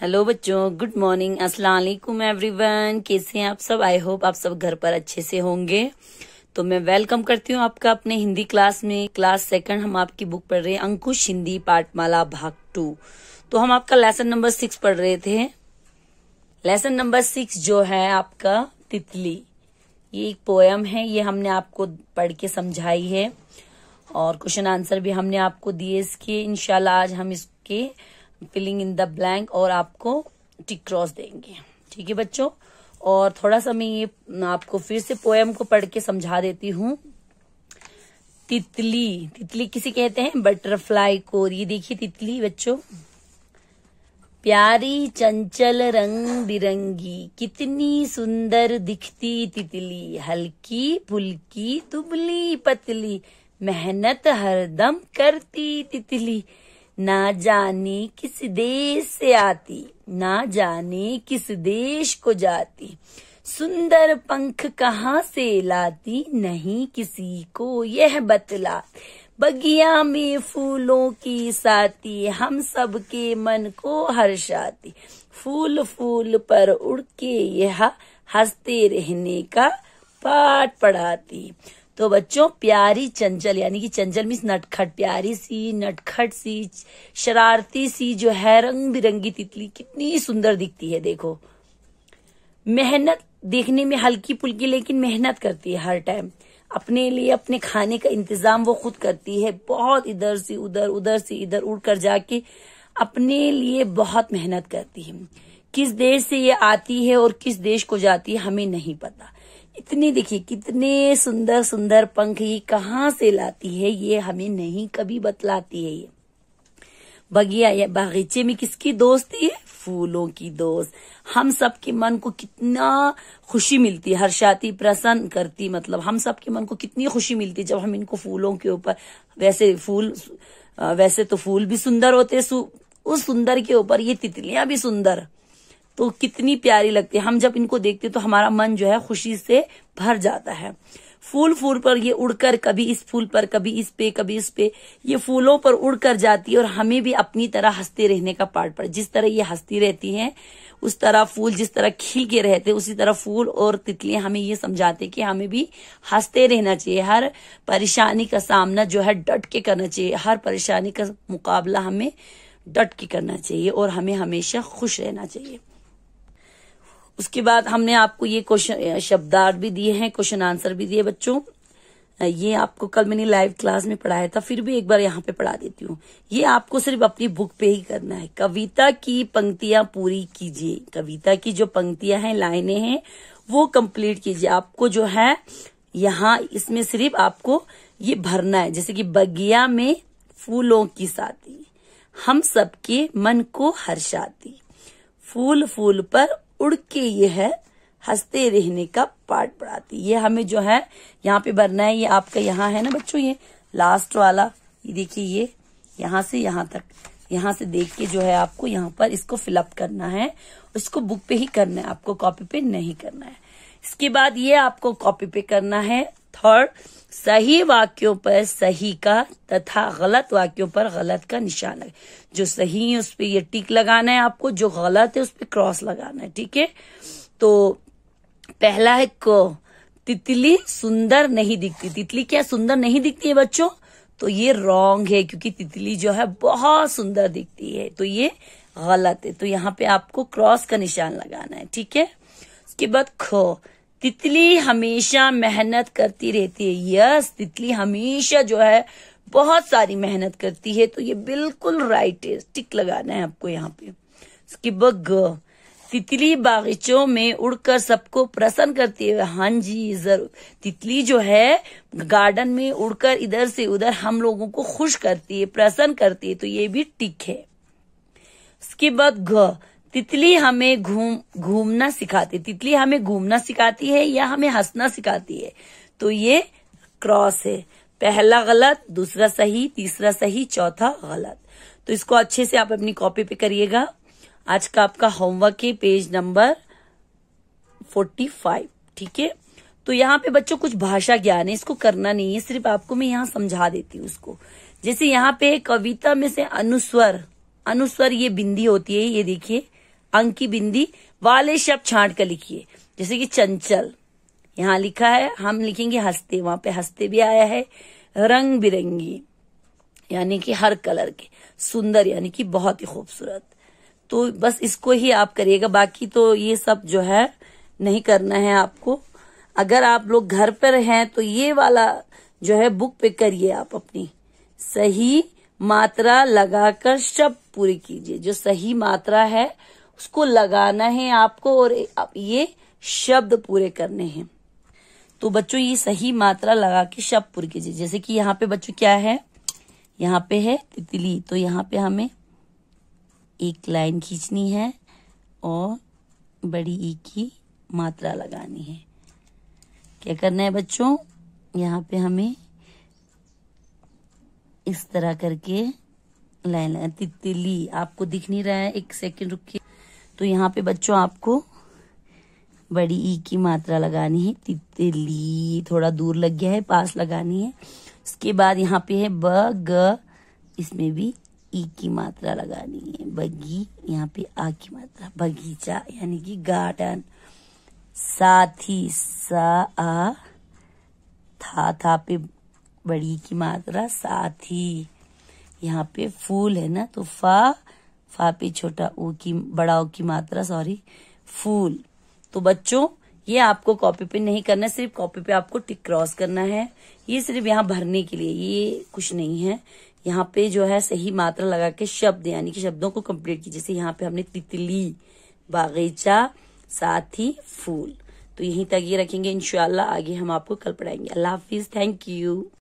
hello बच्चों good morning अस्सलाम वालेकुम एवरीवन कैसे हैं आप सब आई होप आप सब घर पर अच्छे से होंगे तो मैं वेलकम करती हूँ आपका अपने हिंदी क्लास में क्लास सेकंड हम आपकी बुक पढ़ रहे हैं अंकुश हिंदी पाठमाला भाग टू तो हम आपका लेसन नंबर सिक्स पढ़ रहे थे लेसन नंबर सिक्स जो है आपका तितली ये एक पोयम है ये हमने आपको पढ़ के समझाई है और क्वेश्चन आंसर भी हमने आपको दिए इसके इनशाला आज हम इसके फिलिंग इन द ब्लैंक और आपको टिक क्रॉस देंगे ठीक है बच्चों और थोड़ा सा मैं ये आपको फिर से पोएम को पढ़ के समझा देती हूँ तितली तितली किसे कहते हैं बटरफ्लाई कोर ये देखिए तितली बच्चों प्यारी चंचल रंग बिरंगी कितनी सुंदर दिखती तितली हल्की फुल्की दुबली पतली मेहनत हरदम करती तितली ना जाने किस देश से आती ना जाने किस देश को जाती सुंदर पंख कहाँ से लाती नहीं किसी को यह बतला बगिया में फूलों की साती हम सबके मन को हर्षाती फूल फूल पर उड़ के यह हंसते रहने का पाठ पढ़ाती तो बच्चों प्यारी चंचल यानी कि चंचल मीन्स नटखट प्यारी सी नटखट सी शरारती सी जो है रंग बिरंगी तितली कितनी सुंदर दिखती है देखो मेहनत देखने में हल्की पुल्की लेकिन मेहनत करती है हर टाइम अपने लिए अपने खाने का इंतजाम वो खुद करती है बहुत इधर से उधर उधर से इधर उड़ कर जाके अपने लिए बहुत मेहनत करती है किस देश से ये आती है और किस देश को जाती है हमें नहीं पता इतने देखिए कितने सुंदर सुंदर पंख ये कहाँ से लाती है ये हमें नहीं कभी बतलाती है ये बगिया या बागीचे में किसकी दोस्ती है फूलों की दोस्त हम सब के मन को कितना खुशी मिलती है हर्षाती प्रसन्न करती मतलब हम सब के मन को कितनी खुशी मिलती जब हम इनको फूलों के ऊपर वैसे फूल वैसे तो फूल भी सुंदर होते उस सुंदर के ऊपर ये तितलियां भी सुंदर तो कितनी प्यारी लगती है हम जब इनको देखते तो हमारा मन जो है खुशी से भर जाता है फूल फूल पर ये उड़कर कभी इस फूल पर कभी इस पे कभी इस पे ये फूलों पर उड़कर जाती है और हमें भी अपनी तरह हंसते रहने का पार्ट पड़े जिस तरह ये हंसती रहती हैं उस तरह फूल जिस तरह खिल के रहते उसी तरह फूल और तितलियां हमें ये समझाते कि हमें भी हंसते रहना चाहिए हर परेशानी का सामना जो है डट के करना चाहिए हर परेशानी का मुकाबला हमें डट के करना चाहिए और हमें हमेशा खुश रहना चाहिए उसके बाद हमने आपको ये क्वेश्चन शब्दार्थ भी दिए हैं क्वेश्चन आंसर भी दिए बच्चों ये आपको कल मैंने लाइव क्लास में पढ़ाया था फिर भी एक बार यहाँ पे पढ़ा देती हूँ ये आपको सिर्फ अपनी बुक पे ही करना है कविता की पंक्तियां पूरी कीजिए कविता की जो पंक्तियां हैं लाइनें हैं वो कंप्लीट कीजिए आपको जो है यहाँ इसमें सिर्फ आपको ये भरना है जैसे कि बगिया में फूलों की साथी हम सबके मन को हर्षाती फूल फूल पर उड़ के ये है हंसते रहने का पार्ट पढ़ाती ये हमें जो है यहाँ पे भरना है ये आपका यहाँ है ना बच्चों ये लास्ट वाला ये देखिए ये यहाँ से यहाँ तक यहाँ से देख के जो है आपको यहाँ पर इसको फिलअप करना है इसको बुक पे ही करना है आपको कॉपी पे नहीं करना है इसके बाद ये आपको कॉपी पे करना है थर्ड सही वाक्यों पर सही का तथा गलत वाक्यों पर गलत का निशान लगे जो सही है उस पर ये टिक लगाना है आपको जो गलत है उस पर क्रॉस लगाना है ठीक है तो पहला है को तितली सुंदर नहीं दिखती तितली क्या सुंदर नहीं दिखती है बच्चों तो ये रॉन्ग है क्योंकि तितली जो है बहुत सुंदर दिखती है तो ये गलत है तो यहाँ पे आपको क्रॉस का निशान लगाना है ठीक है उसके बाद ख तितली हमेशा मेहनत करती रहती है यस तितली हमेशा जो है बहुत सारी मेहनत करती है तो ये बिल्कुल राइट है टिक लगाना है आपको यहाँ पे इसकी बग तितली बागीचों में उड़कर सबको प्रसन्न करती है हाँ जी जरूर तितली जो है गार्डन में उड़कर इधर से उधर हम लोगों को खुश करती है प्रसन्न करती है तो ये भी टिक है इसके बाद घ तितली हमें घूम घूमना सिखाती तितली हमें घूमना सिखाती है या हमें हंसना सिखाती है तो ये क्रॉस है पहला गलत दूसरा सही तीसरा सही चौथा गलत तो इसको अच्छे से आप अपनी कॉपी पे करिएगा आज का आपका होमवर्क है पेज नंबर फोर्टी फाइव ठीक है तो यहाँ पे बच्चों कुछ भाषा ज्ञान है इसको करना नहीं है सिर्फ आपको मैं यहाँ समझा देती हूँ उसको जैसे यहाँ पे कविता में से अनुस्वर अनुस्वर ये बिंदी होती है ये देखिए अंक की बिंदी वाले शब्द छांट कर लिखिए जैसे कि चंचल यहाँ लिखा है हम लिखेंगे हंसते वहां पे हंसते भी आया है रंग बिरंगी यानी कि हर कलर के सुंदर यानी कि बहुत ही खूबसूरत तो बस इसको ही आप करिएगा बाकी तो ये सब जो है नहीं करना है आपको अगर आप लोग घर पर हैं तो ये वाला जो है बुक पे करिए आप अपनी सही मात्रा लगाकर शब्द पूरी कीजिए जो सही मात्रा है उसको लगाना है आपको और ये शब्द पूरे करने हैं तो बच्चों ये सही मात्रा लगा के शब्द पूरे कीजिए जैसे कि यहाँ पे बच्चों क्या है यहाँ पे है तितली तो यहाँ पे हमें एक लाइन खींचनी है और बड़ी ई की मात्रा लगानी है क्या करना है बच्चों यहाँ पे हमें इस तरह करके लाइन लाइन तितली आपको दिख नहीं रहा है एक सेकंड रुकिए तो यहाँ पे बच्चों आपको बड़ी ई की मात्रा लगानी है तितली थोड़ा दूर लग गया है पास लगानी है उसके बाद यहाँ पे है ब ग इसमें भी ई की मात्रा लगानी है बगी यहाँ पे आ की मात्रा बगीचा यानी कि गार्डन साथी सा आ था था पे बड़ी की मात्रा साथी यहाँ पे फूल है ना तो फा फापी छोटा ऊ की बड़ा ऊ की मात्रा सॉरी फूल तो बच्चों ये आपको कॉपी पे नहीं करना सिर्फ कॉपी पे आपको टिक क्रॉस करना है ये सिर्फ यहाँ भरने के लिए ये कुछ नहीं है यहाँ पे जो है सही मात्रा लगा के शब्द यानी कि शब्दों को कंप्लीट कीजिए जैसे यहाँ पे हमने तितली बागीचा साथ ही फूल तो यहीं तक ये रखेंगे इनशाला आगे हम आपको कल पढ़ाएंगे अल्लाह हाफिज थैंक यू